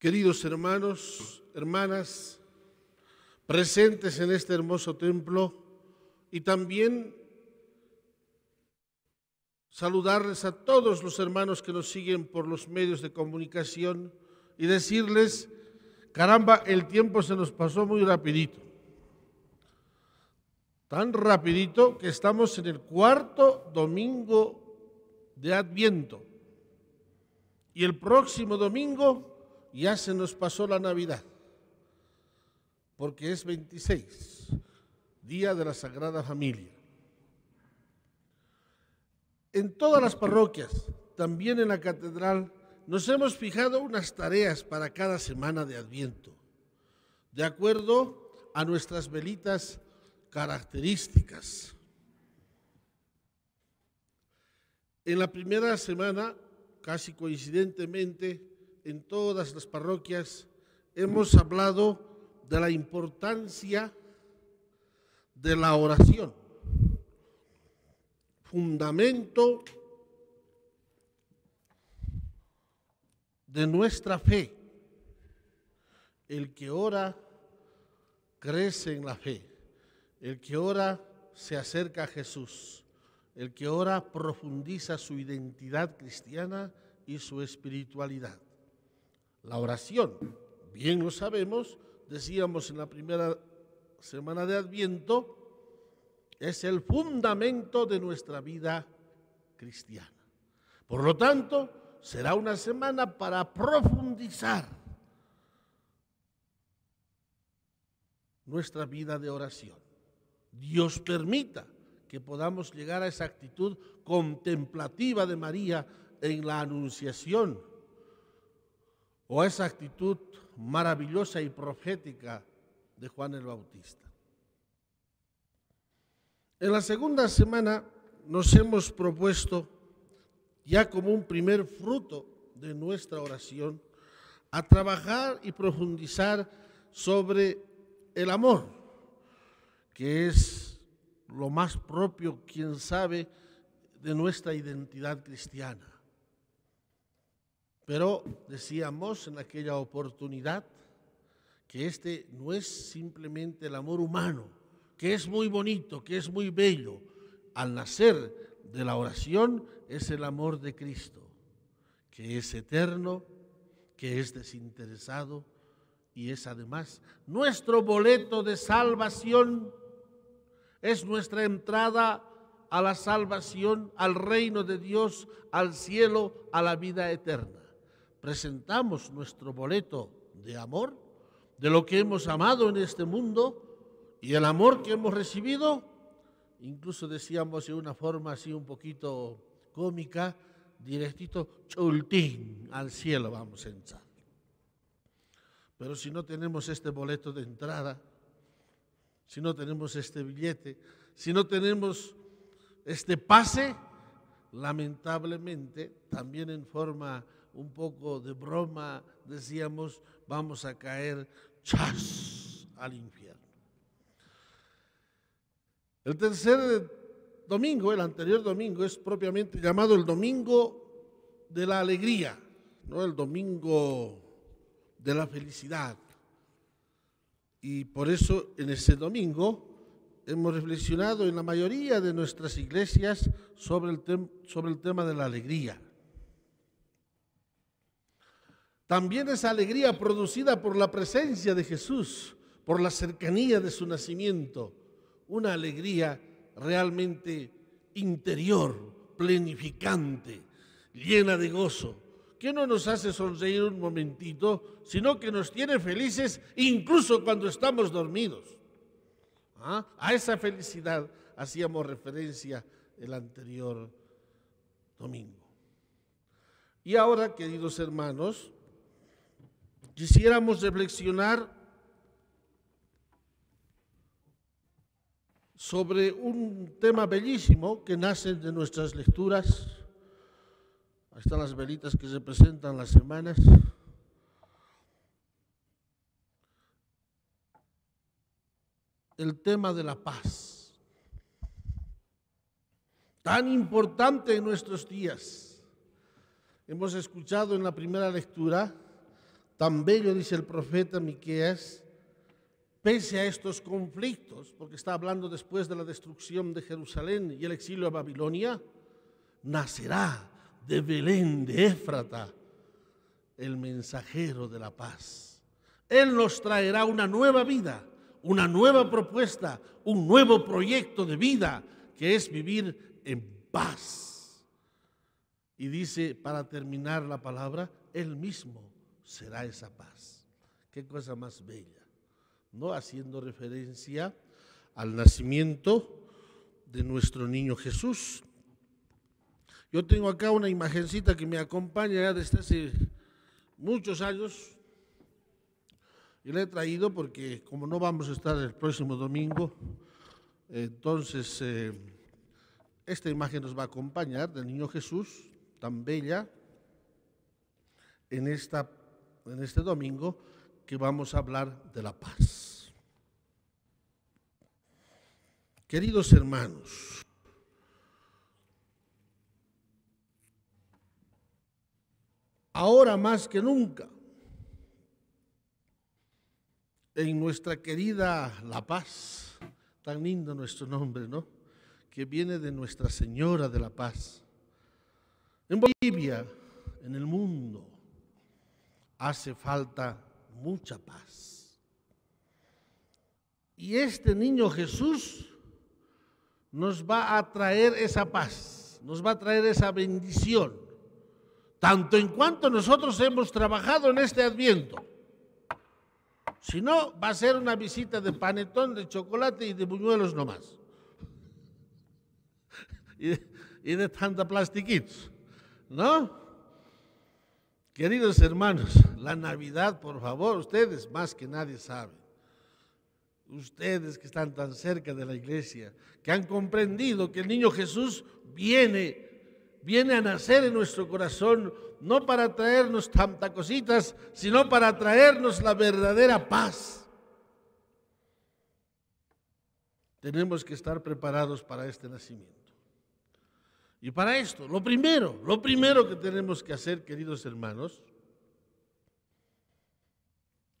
Queridos hermanos, hermanas, presentes en este hermoso templo y también saludarles a todos los hermanos que nos siguen por los medios de comunicación y decirles, caramba, el tiempo se nos pasó muy rapidito. Tan rapidito que estamos en el cuarto domingo de Adviento. Y el próximo domingo ya se nos pasó la Navidad, porque es 26, Día de la Sagrada Familia. En todas las parroquias, también en la catedral, nos hemos fijado unas tareas para cada semana de Adviento, de acuerdo a nuestras velitas características. En la primera semana, casi coincidentemente, en todas las parroquias hemos hablado de la importancia de la oración, fundamento de nuestra fe. El que ora crece en la fe. El que ora se acerca a Jesús. El que ora profundiza su identidad cristiana y su espiritualidad. La oración, bien lo sabemos, decíamos en la primera semana de Adviento, es el fundamento de nuestra vida cristiana. Por lo tanto, será una semana para profundizar nuestra vida de oración. Dios permita que podamos llegar a esa actitud contemplativa de María en la anunciación o esa actitud maravillosa y profética de Juan el Bautista. En la segunda semana nos hemos propuesto, ya como un primer fruto de nuestra oración, a trabajar y profundizar sobre el amor, que es lo más propio, quien sabe, de nuestra identidad cristiana. Pero decíamos en aquella oportunidad que este no es simplemente el amor humano, que es muy bonito, que es muy bello. Al nacer de la oración es el amor de Cristo, que es eterno, que es desinteresado y es además nuestro boleto de salvación, es nuestra entrada a la salvación, al reino de Dios, al cielo, a la vida eterna presentamos nuestro boleto de amor, de lo que hemos amado en este mundo y el amor que hemos recibido, incluso decíamos de una forma así un poquito cómica, directito, chultín, al cielo vamos a entrar. Pero si no tenemos este boleto de entrada, si no tenemos este billete, si no tenemos este pase, lamentablemente, también en forma un poco de broma, decíamos, vamos a caer chas al infierno. El tercer domingo, el anterior domingo, es propiamente llamado el domingo de la alegría, no el domingo de la felicidad. Y por eso en ese domingo hemos reflexionado en la mayoría de nuestras iglesias sobre el, sobre el tema de la alegría. También esa alegría producida por la presencia de Jesús, por la cercanía de su nacimiento, una alegría realmente interior, plenificante, llena de gozo, que no nos hace sonreír un momentito, sino que nos tiene felices incluso cuando estamos dormidos. ¿Ah? A esa felicidad hacíamos referencia el anterior domingo. Y ahora, queridos hermanos, quisiéramos reflexionar sobre un tema bellísimo que nace de nuestras lecturas. Ahí están las velitas que representan las semanas. El tema de la paz, tan importante en nuestros días. Hemos escuchado en la primera lectura tan bello, dice el profeta Miqueas, pese a estos conflictos, porque está hablando después de la destrucción de Jerusalén y el exilio a Babilonia, nacerá de Belén, de Éfrata, el mensajero de la paz. Él nos traerá una nueva vida, una nueva propuesta, un nuevo proyecto de vida, que es vivir en paz. Y dice, para terminar la palabra, Él mismo será esa paz. Qué cosa más bella, ¿no? Haciendo referencia al nacimiento de nuestro niño Jesús. Yo tengo acá una imagencita que me acompaña ya desde hace muchos años y la he traído porque como no vamos a estar el próximo domingo, entonces eh, esta imagen nos va a acompañar del niño Jesús, tan bella, en esta en este domingo, que vamos a hablar de la paz. Queridos hermanos, ahora más que nunca, en nuestra querida La Paz, tan lindo nuestro nombre, ¿no? Que viene de Nuestra Señora de la Paz. En Bolivia, en el mundo, hace falta mucha paz. Y este niño Jesús nos va a traer esa paz, nos va a traer esa bendición, tanto en cuanto nosotros hemos trabajado en este adviento. Si no, va a ser una visita de panetón, de chocolate y de buñuelos nomás. Y de, tanta plastiquitos, ¿no? Queridos hermanos, la Navidad, por favor, ustedes más que nadie saben. Ustedes que están tan cerca de la iglesia, que han comprendido que el niño Jesús viene, viene a nacer en nuestro corazón, no para traernos tantas cositas, sino para traernos la verdadera paz. Tenemos que estar preparados para este nacimiento. Y para esto, lo primero, lo primero que tenemos que hacer, queridos hermanos,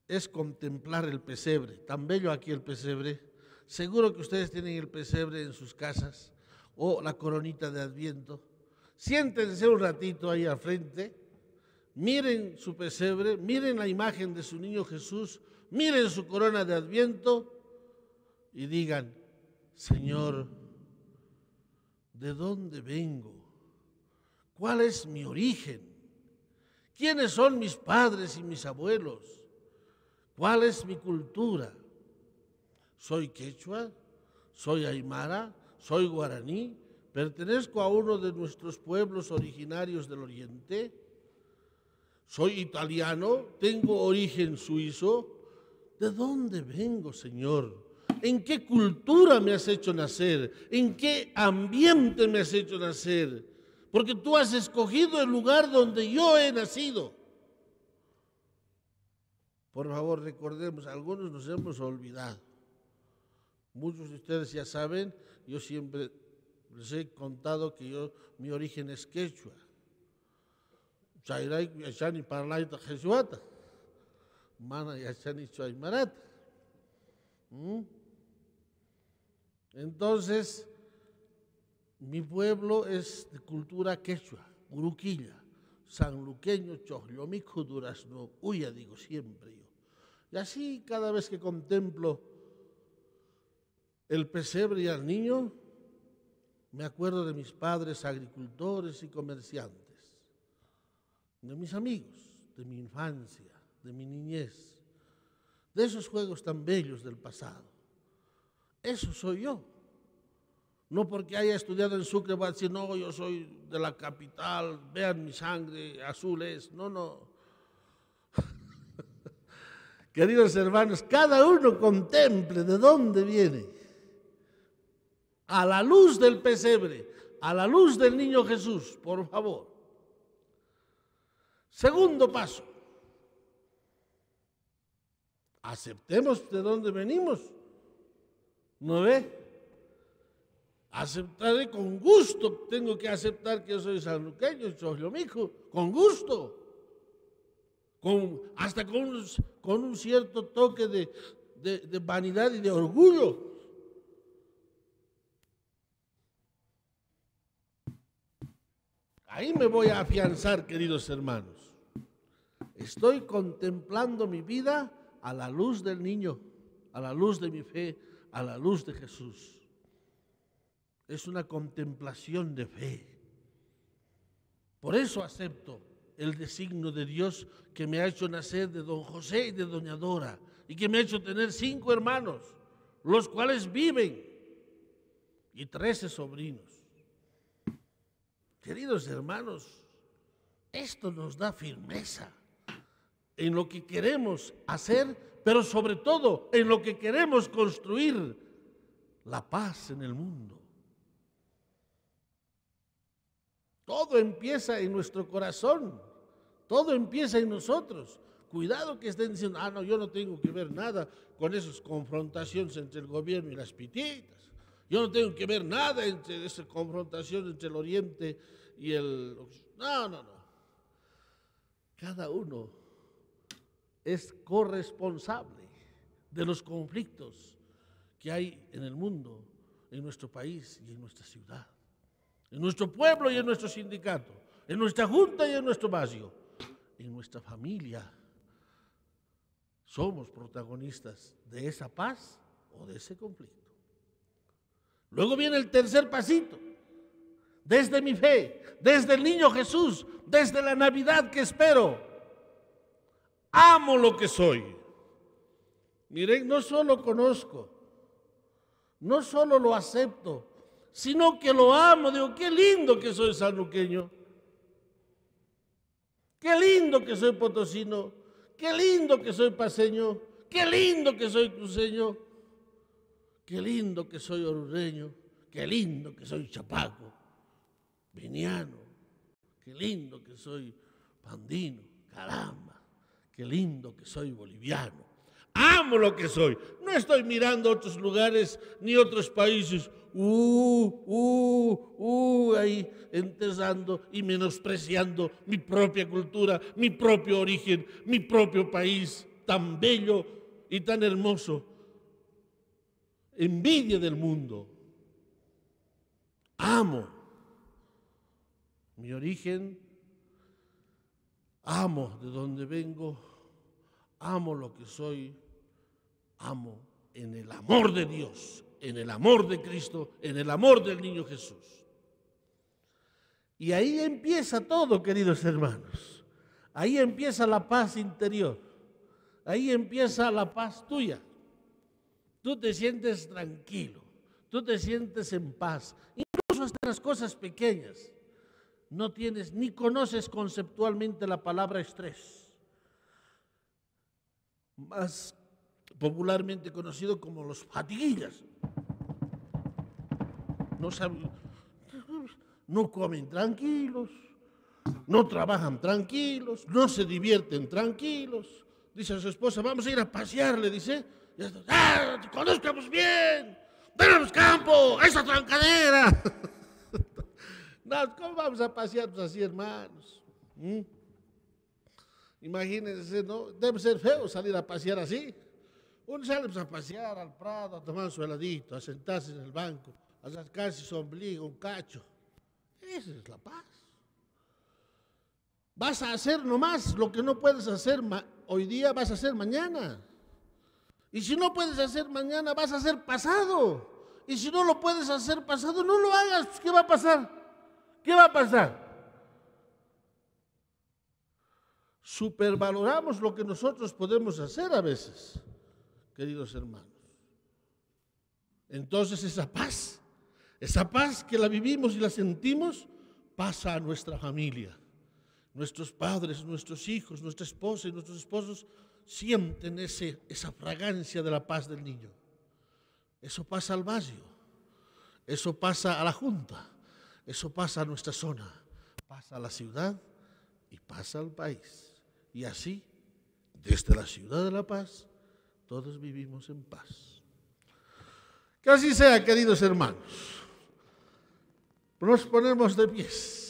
es contemplar el pesebre. Tan bello aquí el pesebre. Seguro que ustedes tienen el pesebre en sus casas o la coronita de Adviento. Siéntense un ratito ahí al frente, miren su pesebre, miren la imagen de su niño Jesús, miren su corona de Adviento y digan, Señor, de dónde vengo, cuál es mi origen, quiénes son mis padres y mis abuelos, cuál es mi cultura. Soy quechua, soy aymara, soy guaraní, pertenezco a uno de nuestros pueblos originarios del oriente, soy italiano, tengo origen suizo. ¿De dónde vengo, Señor? en qué cultura me has hecho nacer, en qué ambiente me has hecho nacer, porque tú has escogido el lugar donde yo he nacido. Por favor, recordemos, algunos nos hemos olvidado. Muchos de ustedes ya saben, yo siempre les he contado que yo, mi origen es quechua. Chairay, Parlaita, Jesuata. Mana, Yachani, entonces, mi pueblo es de cultura quechua, uruquilla, sanluqueño, mico, durazno, huya, digo siempre yo. Y así cada vez que contemplo el pesebre y al niño, me acuerdo de mis padres agricultores y comerciantes, de mis amigos, de mi infancia, de mi niñez, de esos juegos tan bellos del pasado. Eso soy yo. No porque haya estudiado en Sucre va a decir, no, yo soy de la capital, vean mi sangre, azul es. No, no. Queridos hermanos, cada uno contemple de dónde viene. A la luz del pesebre, a la luz del niño Jesús, por favor. Segundo paso. Aceptemos de dónde venimos. ¿No Aceptaré con gusto, tengo que aceptar que yo soy sanluqueño soy lo mismo, con gusto. Con, hasta con, un, cierto toque de, de vanidad y de orgullo. Ahí me voy a afianzar, queridos hermanos. Estoy contemplando mi vida a la luz del niño, a la luz de mi fe, a la luz de Jesús. Es una contemplación de fe. Por eso acepto el designio de Dios que me ha hecho nacer de don José y de doña Dora y que me ha hecho tener cinco hermanos, los cuales viven, y trece sobrinos. Queridos hermanos, esto nos da firmeza en lo que queremos hacer, pero sobre todo en lo que queremos construir la paz en el mundo. Todo empieza en nuestro corazón, todo empieza en nosotros. Cuidado que estén diciendo, ah, no, yo no tengo que ver nada con esas confrontaciones entre el gobierno y las pititas. Yo no tengo que ver nada entre esa confrontación entre el oriente y el... No, no, no. Cada uno es corresponsable de los conflictos que hay en el mundo, en nuestro país y en nuestra ciudad, en nuestro pueblo y en nuestro sindicato, en nuestra junta y en nuestro barrio, en nuestra familia. Somos protagonistas de esa paz o de ese conflicto. Luego viene el tercer pasito. Desde mi fe, desde el niño Jesús, desde la Navidad que espero, amo lo que soy. Miren, no solo conozco, no solo lo acepto, sino que lo amo. Digo, qué lindo que soy sanluqueño. Qué lindo que soy potosino. Qué lindo que soy paseño. Qué lindo que soy cruceño. Qué lindo que soy orureño. Qué lindo que soy chapaco. Viniano. Qué lindo que soy pandino. Caramba qué lindo que soy boliviano. Amo lo que soy. No estoy mirando otros lugares ni otros países. Uh, uh, uh, ahí enterrando y menospreciando mi propia cultura, mi propio origen, mi propio país tan bello y tan hermoso. Envidia del mundo. Amo mi origen, Amo de donde vengo, amo lo que soy, amo en el amor de Dios, en el amor de Cristo, en el amor del niño Jesús. Y ahí empieza todo, queridos hermanos. Ahí empieza la paz interior. Ahí empieza la paz tuya. Tú te sientes tranquilo, tú te sientes en paz, incluso hasta las cosas pequeñas no tienes ni conoces conceptualmente la palabra estrés, más popularmente conocido como los fatiguillas. No, saben, no comen tranquilos, no trabajan tranquilos, no se divierten tranquilos. Dice a su esposa, vamos a ir a pasear, le dice. Y ¡Ah, conozcamos bien! ¡Ven a los campos! ¡Esa trancadera! ¿cómo vamos a pasear pues, así, hermanos? ¿Mm? Imagínense, ¿no? Debe ser feo salir a pasear así. Uno sale pues, a pasear al prado, a tomar su heladito, a sentarse en el banco, a sacarse su ombligo, un cacho. Esa es la paz. Vas a hacer nomás lo que no puedes hacer hoy día, vas a hacer mañana. Y si no puedes hacer mañana, vas a hacer pasado. Y si no lo puedes hacer pasado, no lo hagas, ¿qué va a pasar? ¿qué va a pasar? Supervaloramos lo que nosotros podemos hacer a veces, queridos hermanos. Entonces esa paz, esa paz que la vivimos y la sentimos, pasa a nuestra familia. Nuestros padres, nuestros hijos, nuestra esposa y nuestros esposos sienten ese, esa fragancia de la paz del niño. Eso pasa al barrio, eso pasa a la junta, eso pasa a nuestra zona, pasa a la ciudad y pasa al país. Y así, desde la ciudad de La Paz, todos vivimos en paz. Que así sea, queridos hermanos. Nos ponemos de pies.